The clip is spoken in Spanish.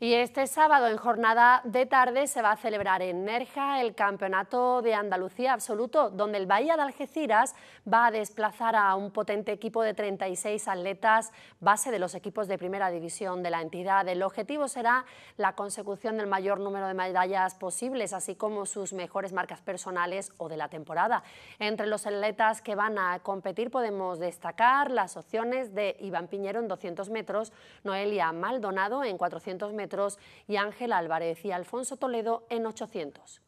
Y este sábado, en jornada de tarde, se va a celebrar en Nerja el Campeonato de Andalucía Absoluto, donde el Bahía de Algeciras va a desplazar a un potente equipo de 36 atletas, base de los equipos de primera división de la entidad. El objetivo será la consecución del mayor número de medallas posibles, así como sus mejores marcas personales o de la temporada. Entre los atletas que van a competir podemos destacar las opciones de Iván Piñero en 200 metros, Noelia Maldonado en 400 metros, y Ángel Álvarez y Alfonso Toledo en 800.